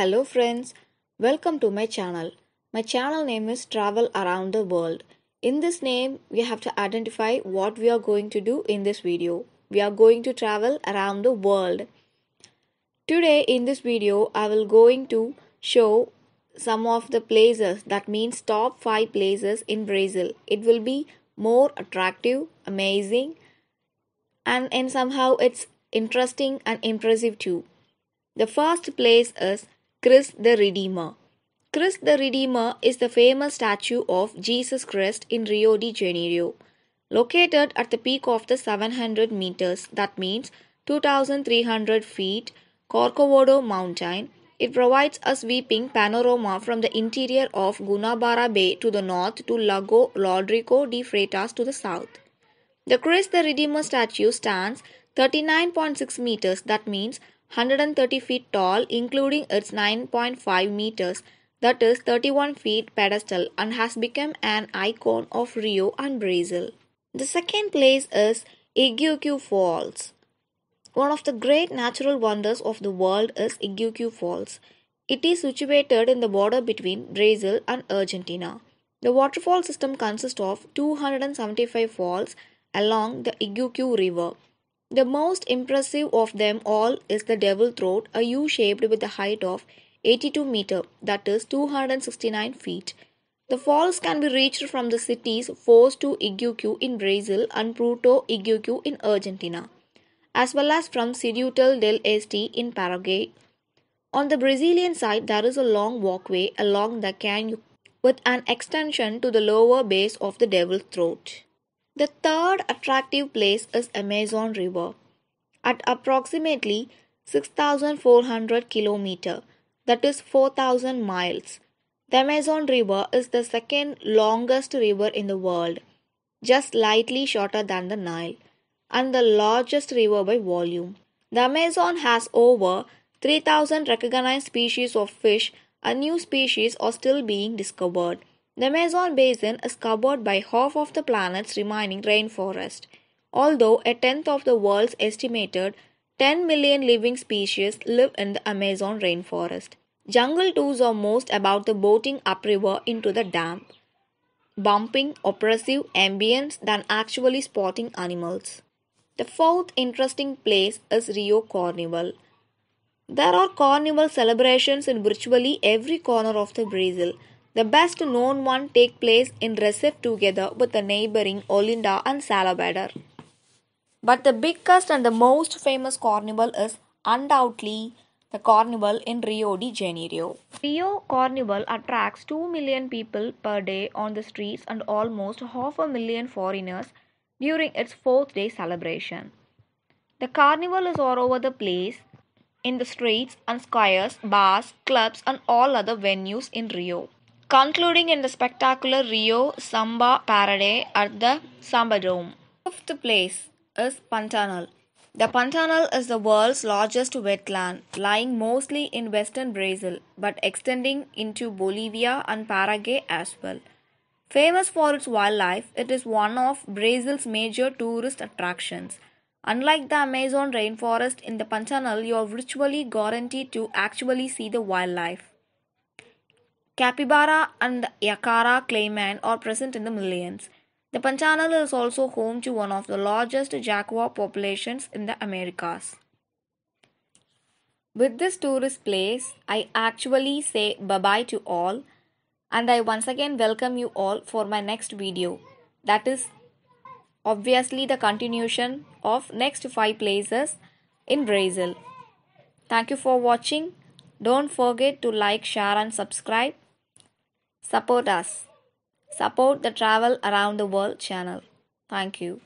Hello friends, welcome to my channel. My channel name is Travel Around the World. In this name, we have to identify what we are going to do in this video. We are going to travel around the world. Today in this video, I will going to show some of the places that means top 5 places in Brazil. It will be more attractive, amazing and, and somehow it's interesting and impressive too. The first place is Christ the Redeemer. Christ the Redeemer is the famous statue of Jesus Christ in Rio de Janeiro. Located at the peak of the 700 meters, that means 2300 feet, Corcovado mountain, it provides a sweeping panorama from the interior of Gunabara Bay to the north to Lago Rodrigo de Freitas to the south. The Christ the Redeemer statue stands 39.6 meters, that means 130 feet tall, including its 9.5 meters, that is 31 feet pedestal, and has become an icon of Rio and Brazil. The second place is Iguacu Falls. One of the great natural wonders of the world is Iguacu Falls. It is situated in the border between Brazil and Argentina. The waterfall system consists of 275 falls along the Iguacu River. The most impressive of them all is the Devil Throat, a U shaped with a height of 82 meter, that is 269 feet. The falls can be reached from the cities Foz to Iguaçu in Brazil and Puerto Iguqu in Argentina, as well as from Cirutal del Este in Paraguay. On the Brazilian side, there is a long walkway along the canyon with an extension to the lower base of the Devil Throat. The third attractive place is Amazon River. At approximately 6400 km, that is 4000 miles. The Amazon River is the second longest river in the world, just slightly shorter than the Nile, and the largest river by volume. The Amazon has over 3000 recognized species of fish and new species are still being discovered. The Amazon basin is covered by half of the planet's remaining rainforest. Although a tenth of the world's estimated 10 million living species live in the Amazon rainforest. Jungle tours are most about the boating upriver into the damp, bumping, oppressive ambience than actually spotting animals. The fourth interesting place is Rio Carnival. There are carnival celebrations in virtually every corner of the Brazil. The best known one take place in Recife together with the neighboring Olinda and Salabeder. But the biggest and the most famous carnival is undoubtedly the carnival in Rio de Janeiro. Rio Carnival attracts 2 million people per day on the streets and almost half a million foreigners during its fourth day celebration. The carnival is all over the place in the streets and squares, bars, clubs, and all other venues in Rio concluding in the spectacular Rio Samba Parade at the Samba Dome. Fifth place is Pantanal. The Pantanal is the world's largest wetland, lying mostly in western Brazil but extending into Bolivia and Paraguay as well. Famous for its wildlife, it is one of Brazil's major tourist attractions. Unlike the Amazon rainforest, in the Pantanal you are virtually guaranteed to actually see the wildlife. Capybara and Yakara clayman are present in the millions. The Pantanal is also home to one of the largest jaguar populations in the Americas. With this tourist place, I actually say bye bye to all and I once again welcome you all for my next video. That is obviously the continuation of next 5 places in Brazil. Thank you for watching. Don't forget to like, share and subscribe. Support us. Support the Travel Around the World channel. Thank you.